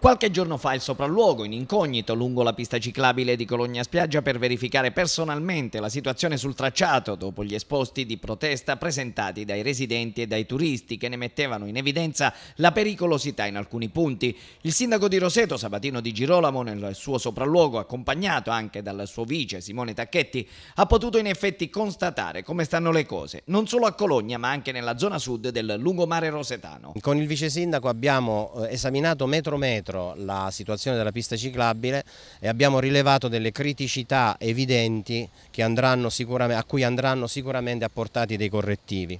Qualche giorno fa il sopralluogo in incognito lungo la pista ciclabile di Cologna Spiaggia per verificare personalmente la situazione sul tracciato dopo gli esposti di protesta presentati dai residenti e dai turisti che ne mettevano in evidenza la pericolosità in alcuni punti. Il sindaco di Roseto, Sabatino Di Girolamo, nel suo sopralluogo, accompagnato anche dal suo vice Simone Tacchetti, ha potuto in effetti constatare come stanno le cose, non solo a Cologna ma anche nella zona sud del lungomare rosetano. Con il vice sindaco abbiamo eh, esaminato metro metro chilometro la situazione della pista ciclabile e abbiamo rilevato delle criticità evidenti a cui andranno sicuramente apportati dei correttivi.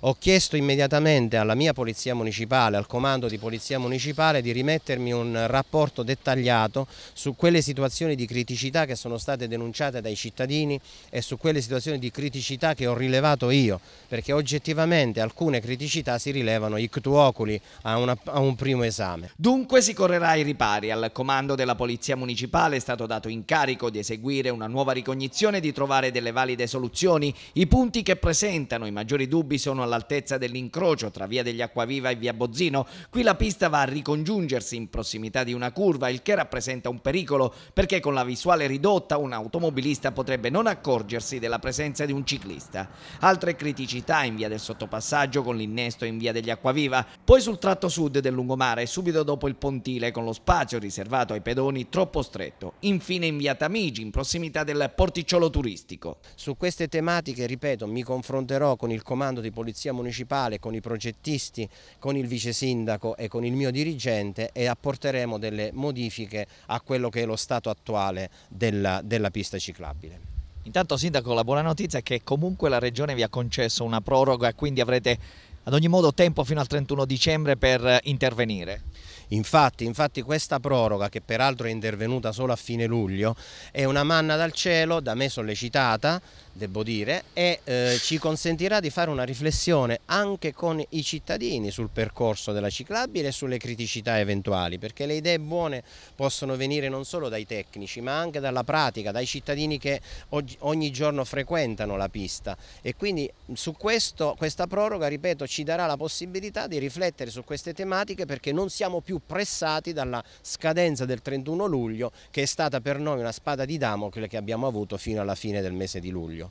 Ho chiesto immediatamente alla mia polizia municipale, al comando di polizia municipale di rimettermi un rapporto dettagliato su quelle situazioni di criticità che sono state denunciate dai cittadini e su quelle situazioni di criticità che ho rilevato io, perché oggettivamente alcune criticità si rilevano ictuoculi a, una, a un primo esame. Dunque si correrà ai ripari. Al comando della polizia municipale è stato dato incarico di eseguire una nuova ricognizione e di trovare delle valide soluzioni. I punti che presentano i maggiori dubbi sono all'altezza dell'incrocio tra via degli Acquaviva e via Bozzino, qui la pista va a ricongiungersi in prossimità di una curva, il che rappresenta un pericolo perché con la visuale ridotta un automobilista potrebbe non accorgersi della presenza di un ciclista. Altre criticità in via del sottopassaggio con l'innesto in via degli Acquaviva, poi sul tratto sud del lungomare subito dopo il pontile con lo spazio riservato ai pedoni troppo stretto, infine in via Tamigi in prossimità del porticciolo turistico. Su queste tematiche, ripeto, mi confronterò con il comando di polizia polizia municipale, con i progettisti, con il vice sindaco e con il mio dirigente e apporteremo delle modifiche a quello che è lo stato attuale della, della pista ciclabile. Intanto Sindaco la buona notizia è che comunque la Regione vi ha concesso una proroga e quindi avrete ad ogni modo tempo fino al 31 dicembre per eh, intervenire. Infatti, infatti, questa proroga, che peraltro è intervenuta solo a fine luglio, è una manna dal cielo da me sollecitata devo dire, e eh, ci consentirà di fare una riflessione anche con i cittadini sul percorso della ciclabile e sulle criticità eventuali, perché le idee buone possono venire non solo dai tecnici, ma anche dalla pratica, dai cittadini che oggi, ogni giorno frequentano la pista e quindi su questo, questa proroga, ripeto, ci darà la possibilità di riflettere su queste tematiche perché non siamo più pressati dalla scadenza del 31 luglio che è stata per noi una spada di Damocle che abbiamo avuto fino alla fine del mese di luglio.